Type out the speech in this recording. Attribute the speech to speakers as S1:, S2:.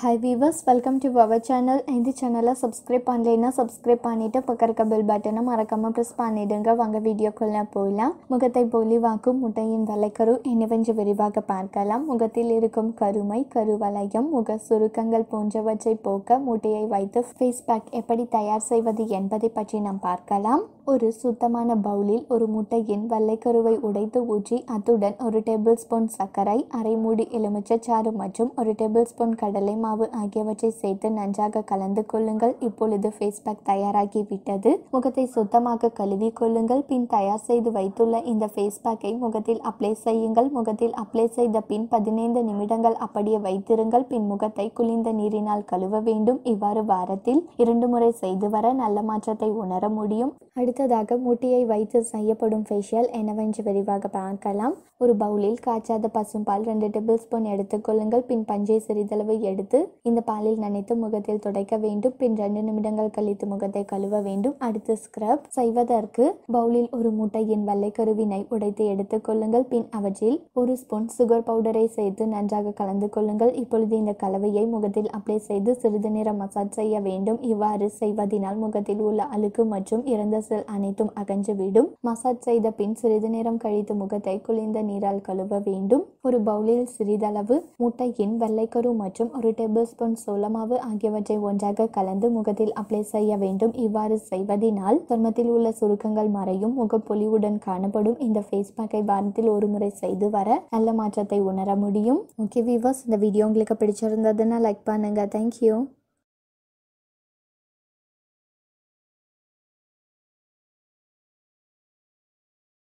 S1: hi viewers welcome to our channel இந்த சேனலை subscribe பண்ணலைன்னா சப்ஸ்கிரைப் பண்ணிவிட்டு பக்கம் இருக்க பெல் பட்டனை மறக்காமல் ப்ரெஸ் பண்ணிவிடுங்க வாங்க வீடியோக்குள்ளே போகலாம் முகத்தை போலி வாக்கும் முட்டையின் தலைக்கரு என்னவென்று விரிவாக பார்க்கலாம் முகத்தில் இருக்கும் கருமை கருவலயம் முக சுருக்கங்கள் போன்றவற்றை போக்க முட்டையை வைத்து ஃபேஸ் பேக் எப்படி தயார் செய்வது என்பதை பற்றி நாம் பார்க்கலாம் ஒரு சுத்தமான பவுலில் ஒரு முட்டையின் வெள்ளைக்கருவை உடைத்து ஊற்றி அத்துடன் ஒரு டேபிள் ஸ்பூன் சர்க்கரை அரை மூடி எலுமிச்சைச்சாறு மற்றும் ஒரு டேபிள் ஸ்பூன் கடலை மாவு ஆகியவற்றை சேர்த்து நன்றாக கலந்து கொள்ளுங்கள் இப்பொழுது ஃபேஸ் பேக் தயாராகி விட்டது முகத்தை சுத்தமாக கழுவி கொள்ளுங்கள் பின் தயார் செய்து வைத்துள்ள இந்த ஃபேஸ் பேக்கை முகத்தில் அப்ளை செய்யுங்கள் முகத்தில் அப்ளை செய்த பின் பதினைந்து நிமிடங்கள் அப்படியே வைத்திருங்கள் பின் முகத்தை குளிர்ந்த நீரினால் கழுவ வேண்டும் இவ்வாறு வாரத்தில் இரண்டு முறை செய்து வர நல்ல மாற்றத்தை உணர முடியும் அடுத்து அடுத்ததாக முட்டியை வைத்து செய்யப்படும் ஃபேஷியல் என்னவென்று விரிவாக பார்க்கலாம் ஒரு பவுலில் காய்ச்சாத பசும்பால் ரெண்டு டேபிள் ஸ்பூன் எடுத்துக்கொள்ளுங்கள் பின் பஞ்சை சிறிதளவு எடுத்து இந்த பாலில் நனைத்து முகத்தில் துடைக்க வேண்டும் பின் ரெண்டு நிமிடங்கள் கழித்து முகத்தை கழுவ வேண்டும் அடுத்து ஸ்க்ரப் செய்வதற்கு பவுலில் ஒரு முட்டையின் கருவினை உடைத்து எடுத்துக்கொள்ளுங்கள் பின் அவற்றில் ஒரு ஸ்பூன் சுகர் பவுடரை சேர்த்து நன்றாக கலந்து கொள்ளுங்கள் இப்பொழுது இந்த கலவையை முகத்தில் அப்ளை செய்து சிறிது நேரம் மசாஜ் செய்ய வேண்டும் இவ்வாறு செய்வதினால் முகத்தில் உள்ள அழுக்கு மற்றும் இறந்த செல் அனைத்தும் அகன்றுவிடும் மசாஜ் செய்த பின் சிறிது நேரம் கழித்து முகத்தை குளிர்ந்த நீரால் கழுவ வேண்டும் ஒரு பவுலில் சிறிதளவு முட்டையின் வெள்ளைக்கரு மற்றும் ஒரு டேபிள் ஸ்பூன் சோளமாவு ஆகியவற்றை ஒன்றாக கலந்து முகத்தில் அப்ளை செய்ய வேண்டும் இவ்வாறு செய்வதனால் சர்மத்தில் உள்ள சுருக்கங்கள் மறையும் முகப்பொலிவுடன் காணப்படும் இந்த ஃபேஸ் பேக்கை வாரத்தில் ஒரு முறை செய்து வர நல்ல மாற்றத்தை உணர முடியும் ஓகே வீவர்ஸ் இந்த வீடியோ உங்களுக்கு பிடிச்சிருந்ததுன்னா லைக் பண்ணுங்க தேங்க்யூ